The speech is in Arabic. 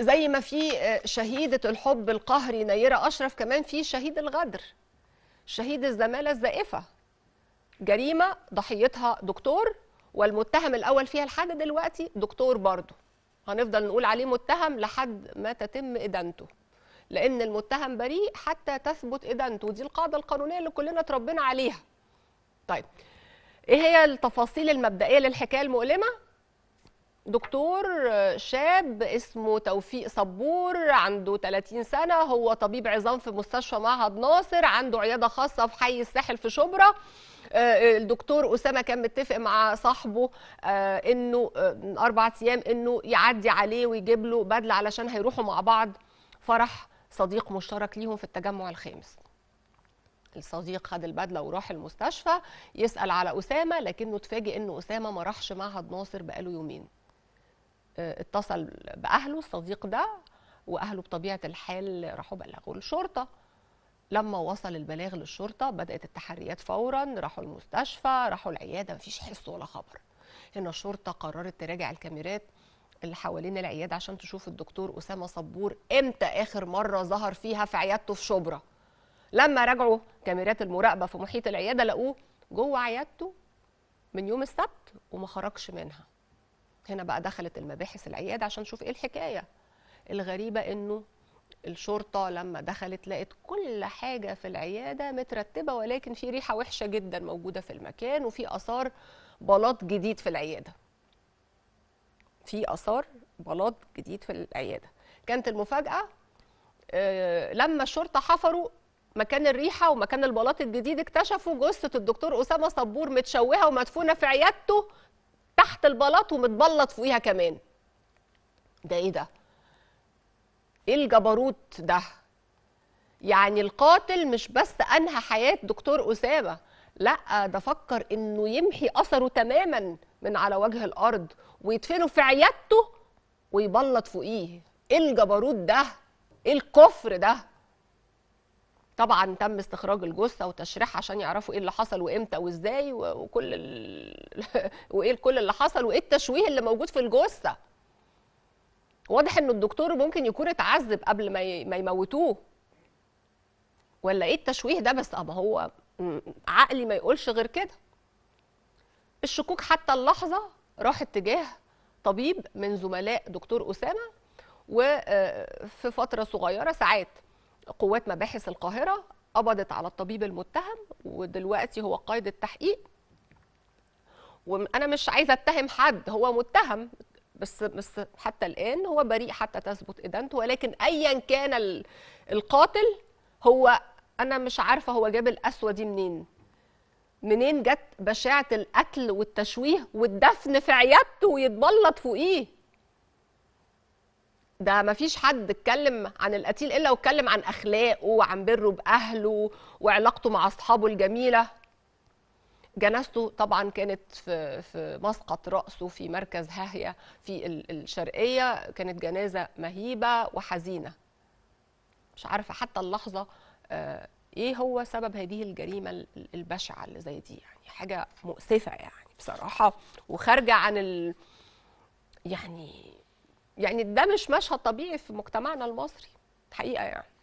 زي ما في آه، شهيده الحب القهري نيره اشرف كمان في شهيد الغدر شهيد الزماله الزائفه جريمه ضحيتها دكتور والمتهم الاول فيها لحد دلوقتي دكتور برضه هنفضل نقول عليه متهم لحد ما تتم ادانته لان المتهم بريء حتى تثبت ادانته ودي القاعده القانونيه اللي كلنا اتربينا عليها طيب ايه هي التفاصيل المبدئيه للحكايه المؤلمه دكتور شاب اسمه توفيق صبور عنده 30 سنة هو طبيب عظام في مستشفى معهد ناصر عنده عيادة خاصة في حي الساحل في شبرا آه، آه، الدكتور أسامة كان متفق مع صاحبه آه، إنه أربع أيام إنه يعدي عليه ويجيب له بدلة علشان هيروحوا مع بعض فرح صديق مشترك ليهم في التجمع الخامس الصديق خد البدله وراح المستشفى يسال على اسامه لكنه اتفاجئ ان اسامه ما راحش معهد ناصر بقاله يومين آه، اتصل باهله الصديق ده واهله بطبيعه الحال راحوا بلغوا الشرطه لما وصل البلاغ للشرطه بدات التحريات فورا راحوا المستشفى راحوا العياده مفيش حس ولا خبر هنا الشرطه قررت تراجع الكاميرات اللي حوالين العياده عشان تشوف الدكتور اسامه صبور امتى اخر مره ظهر فيها في عيادته في شبرا لما راجعوا كاميرات المراقبه في محيط العياده لقوه جوه عيادته من يوم السبت وما خرجش منها هنا بقى دخلت المباحث العيادة عشان نشوف ايه الحكاية الغريبة انه الشرطة لما دخلت لقت كل حاجة في العيادة مترتبة ولكن في ريحة وحشة جدا موجودة في المكان وفي آثار بلاط جديد في العيادة في آثار بلاط جديد في العيادة كانت المفاجأة آه، لما الشرطة حفروا مكان الريحة ومكان البلاط الجديد اكتشفوا جثة الدكتور أسامة صبور متشوهة ومدفونة في عيادته تحت البلاط ومتبلط فوقيها كمان ده ايه ده ايه الجبروت ده يعني القاتل مش بس انهى حياه دكتور اسامه لا ده فكر انه يمحي اثره تماما من على وجه الارض ويدفنه في عيادته ويبلط فوقيه ايه الجبروت ده ايه الكفر ده طبعا تم استخراج الجثه وتشريح عشان يعرفوا ايه اللي حصل وامتى وازاي وكل ال... وايه كل اللي حصل وايه التشويه اللي موجود في الجثه واضح ان الدكتور ممكن يكون اتعذب قبل ما ي... ما يموتوه ولا ايه التشويه ده بس اما هو عقلي ما يقولش غير كده الشكوك حتى اللحظه راح اتجاه طبيب من زملاء دكتور اسامه وفي آه، فتره صغيره ساعات قوات مباحث القاهرة قبضت على الطبيب المتهم ودلوقتي هو قائد التحقيق وانا مش عايزه اتهم حد هو متهم بس بس حتى الان هو بريء حتى تثبت ادانته ولكن ايا كان القاتل هو انا مش عارفه هو جاب القسوه دي منين منين جت بشاعه القتل والتشويه والدفن في عيادته ويتبلط فوقيه ده ما فيش حد اتكلم عن القتيل الا واتكلم عن اخلاقه وعن بره باهله وعلاقته مع اصحابه الجميله جنازته طبعا كانت في في مسقط راسه في مركز هاهيه في الشرقيه كانت جنازه مهيبه وحزينه مش عارفه حتى اللحظه آه، ايه هو سبب هذه الجريمه البشعه اللي زي دي يعني حاجه مؤسفه يعني بصراحه وخارجه عن ال يعني يعني ده مش مشهد طبيعي في مجتمعنا المصري حقيقه يعني